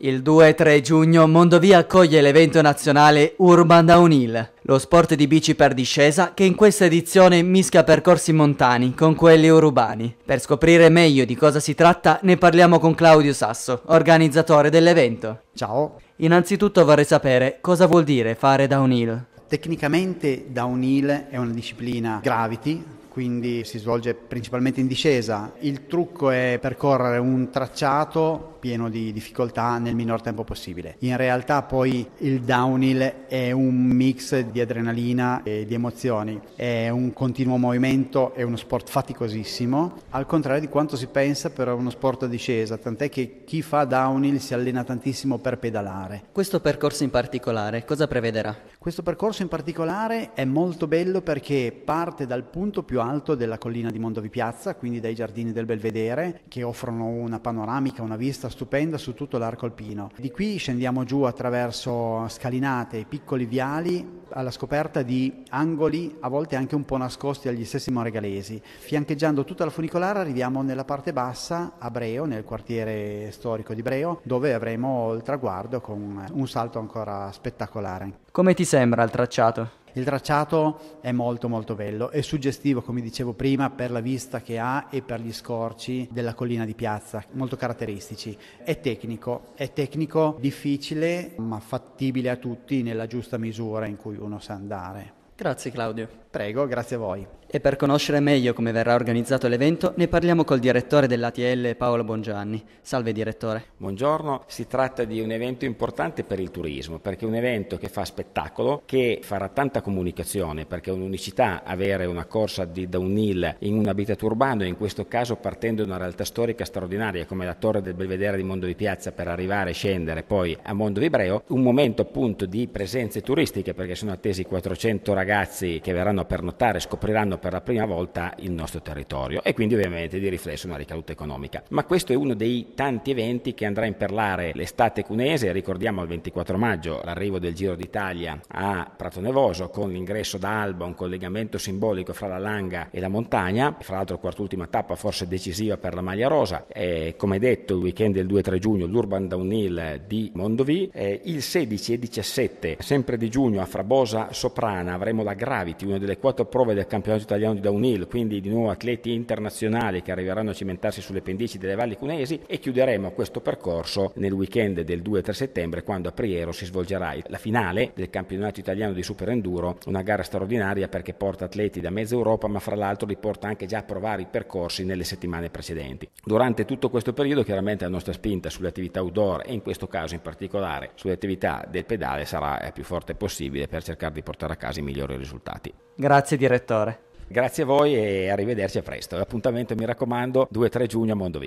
Il 2 3 giugno Mondovia accoglie l'evento nazionale Urban Downhill, lo sport di bici per discesa che in questa edizione mischia percorsi montani con quelli urbani. Per scoprire meglio di cosa si tratta ne parliamo con Claudio Sasso, organizzatore dell'evento. Ciao. Innanzitutto vorrei sapere cosa vuol dire fare downhill. Tecnicamente downhill è una disciplina gravity, quindi si svolge principalmente in discesa. Il trucco è percorrere un tracciato pieno di difficoltà nel minor tempo possibile. In realtà poi il downhill è un mix di adrenalina e di emozioni, è un continuo movimento, è uno sport faticosissimo, al contrario di quanto si pensa per uno sport a discesa, tant'è che chi fa downhill si allena tantissimo per pedalare. Questo percorso in particolare cosa prevederà? Questo percorso in particolare è molto bello perché parte dal punto più alto della collina di Mondovi Piazza, quindi dai giardini del Belvedere, che offrono una panoramica, una vista stupenda su tutto l'arco alpino. Di qui scendiamo giù attraverso scalinate e piccoli viali alla scoperta di angoli a volte anche un po' nascosti agli stessi moregalesi. Fiancheggiando tutta la funicolare arriviamo nella parte bassa a Breo, nel quartiere storico di Breo, dove avremo il traguardo con un salto ancora spettacolare. Come ti sei? sembra il tracciato? Il tracciato è molto molto bello, è suggestivo come dicevo prima per la vista che ha e per gli scorci della collina di piazza, molto caratteristici. È tecnico, è tecnico difficile ma fattibile a tutti nella giusta misura in cui uno sa andare. Grazie Claudio. Prego, grazie a voi. E per conoscere meglio come verrà organizzato l'evento ne parliamo col direttore dell'ATL Paolo Bongianni. Salve direttore. Buongiorno, si tratta di un evento importante per il turismo perché è un evento che fa spettacolo, che farà tanta comunicazione perché è un'unicità avere una corsa di downhill in un abitato urbano e in questo caso partendo da una realtà storica straordinaria come la torre del Belvedere di Mondo di Piazza per arrivare e scendere poi a Mondo Vibreo, un momento appunto di presenze turistiche perché sono attesi 400 ragazzi ragazzi che verranno a pernottare scopriranno per la prima volta il nostro territorio e quindi ovviamente di riflesso una ricaduta economica. Ma questo è uno dei tanti eventi che andrà a imperlare l'estate cunese, ricordiamo il 24 maggio l'arrivo del Giro d'Italia a Prato Nevoso con l'ingresso da Alba, un collegamento simbolico fra la Langa e la montagna, fra l'altro quart'ultima tappa forse decisiva per la maglia rosa, e, come detto il weekend del 2-3 giugno l'Urban Downhill di Mondovì, e, il 16 e 17 sempre di giugno a Frabosa Soprana avremo avremo la Gravity, una delle quattro prove del campionato italiano di downhill, quindi di nuovo atleti internazionali che arriveranno a cimentarsi sulle pendici delle valli cunesi e chiuderemo questo percorso nel weekend del 2-3 settembre quando a Priero si svolgerà la finale del campionato italiano di Super Enduro, una gara straordinaria perché porta atleti da mezza Europa ma fra l'altro li porta anche già a provare i percorsi nelle settimane precedenti. Durante tutto questo periodo chiaramente la nostra spinta sulle attività outdoor e in questo caso in particolare sulle attività del pedale sarà il eh, più forte possibile per cercare di portare a casa i migliori ulteriori risultati. Grazie direttore. Grazie a voi e arrivederci a presto. Appuntamento mi raccomando 2-3 giugno a Mondovì.